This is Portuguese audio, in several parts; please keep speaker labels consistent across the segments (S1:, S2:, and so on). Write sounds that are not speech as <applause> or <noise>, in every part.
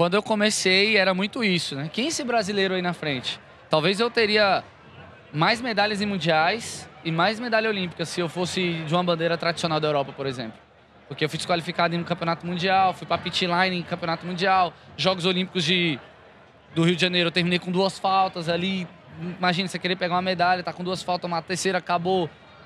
S1: Quando eu comecei, era muito isso, né? Quem esse brasileiro aí na frente? Talvez eu teria mais medalhas em mundiais e mais medalha olímpica se eu fosse de uma bandeira tradicional da Europa, por exemplo. Porque eu fui desqualificado em um campeonato mundial, fui para pitline em campeonato mundial, Jogos Olímpicos de, do Rio de Janeiro, eu terminei com duas faltas ali. Imagina você querer pegar uma medalha, tá com duas faltas, uma terceira acabou,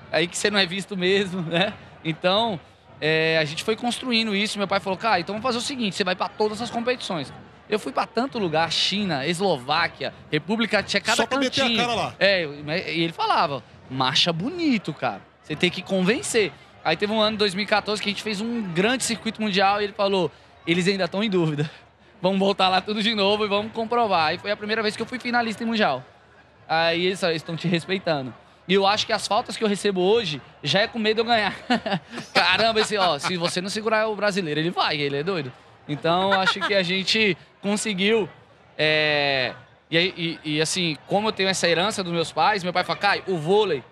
S1: é aí que você não é visto mesmo, <laughs> né? Então, é, a gente foi construindo isso. Meu pai falou, cara, então vamos fazer o seguinte: você vai para todas as competições. Eu fui para tanto lugar, China, Eslováquia, República Tcheca, cada Só pra cantinho. meter a cara lá. É, né, e ele falava, marcha bonito, cara. Você tem que convencer. Aí teve um ano, 2014, que a gente fez um grande circuito mundial e ele falou, eles ainda estão em dúvida. <laughs> Vamos voltar lá tudo de novo e vamos comprovar. E foi a primeira vez que eu fui finalista em mundial. Aí eles eles estão te respeitando. E eu acho que as faltas que eu recebo hoje já é com medo de eu ganhar. <laughs> Caramba, esse, ó, se você não segurar o brasileiro, ele vai, ele é doido. Então, acho que a gente conseguiu. É... E, e, e, assim, como eu tenho essa herança dos meus pais, meu pai fala, Caio, o vôlei,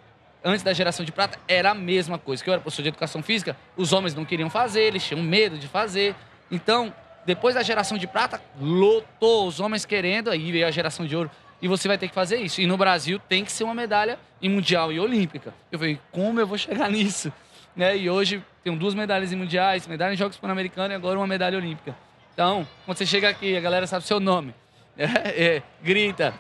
S1: antes da geração de prata, era a mesma coisa. Que eu era professor de educação física, os homens não queriam fazer, eles tinham medo de fazer. Então, depois da geração de prata, lotou os homens querendo, aí veio a geração de ouro e você vai ter que fazer isso. E no Brasil tem que ser uma medalha em mundial e olímpica. Eu falei, como eu vou chegar <laughs> nisso? Né? E hoje tenho duas medalhas em mundiais, medalha em Jogos Pan-Americanos e agora uma medalha olímpica. Então, quando você chega aqui, a galera sabe seu nome, <laughs> é, é, grita.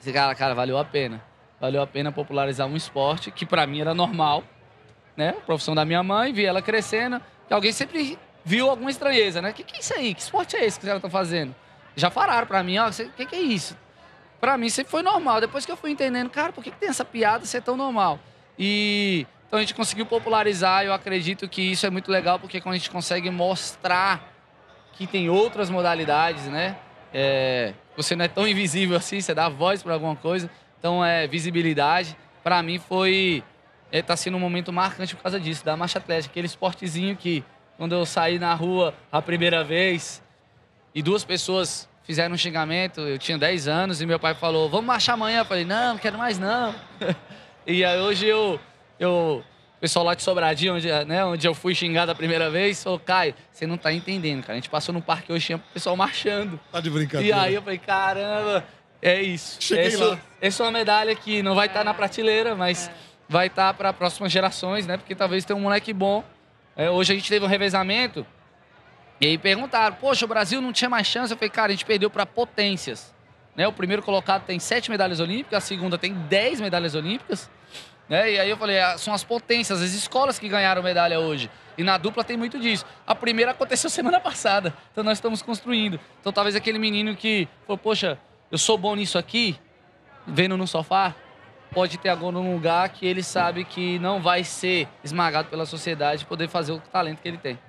S1: Você cara, cara, valeu a pena. Valeu a pena popularizar um esporte que para mim era normal, né? A profissão da minha mãe, vi ela crescendo, e alguém sempre viu alguma estranheza, né? Que que é isso aí? Que esporte é esse que os caras estão fazendo? Já falaram para mim, ó, o que que é isso? para mim sempre foi normal. Depois que eu fui entendendo, cara, por que, que tem essa piada ser tão normal? E então a gente conseguiu popularizar, eu acredito que isso é muito legal, porque é quando a gente consegue mostrar que tem outras modalidades, né? É, você não é tão invisível assim, você dá voz para alguma coisa. Então é visibilidade. Para mim foi. É, tá sendo um momento marcante por causa disso, da marcha atlética, aquele esportezinho que quando eu saí na rua a primeira vez e duas pessoas fizeram um xingamento, eu tinha 10 anos, e meu pai falou, vamos marchar amanhã. Eu falei, não, não quero mais não. <laughs> e aí hoje eu, eu o pessoal lá de Sobradinho, onde, né, onde eu fui xingado a primeira vez, falou, Caio, você não tá entendendo, cara. A gente passou no parque hoje, tinha o pessoal marchando. Tá de brincadeira. E aí eu falei, caramba, é isso. Cheguei essa, lá. Essa é uma medalha que não vai estar tá na é. prateleira, mas é. vai estar tá para próximas gerações, né? Porque talvez tenha um moleque bom. É, hoje a gente teve um revezamento e aí perguntaram, poxa, o Brasil não tinha mais chance. Eu falei, cara, a gente perdeu para potências. Né? O primeiro colocado tem sete medalhas olímpicas, a segunda tem dez medalhas olímpicas. Né? E aí eu falei, ah, são as potências, as escolas que ganharam medalha hoje. E na dupla tem muito disso. A primeira aconteceu <laughs> semana passada, então nós estamos construindo. Então talvez aquele menino que falou, poxa, eu sou bom nisso aqui, vendo no sofá, pode ter agora num lugar que ele sabe que não vai ser esmagado pela sociedade poder fazer o talento que ele tem.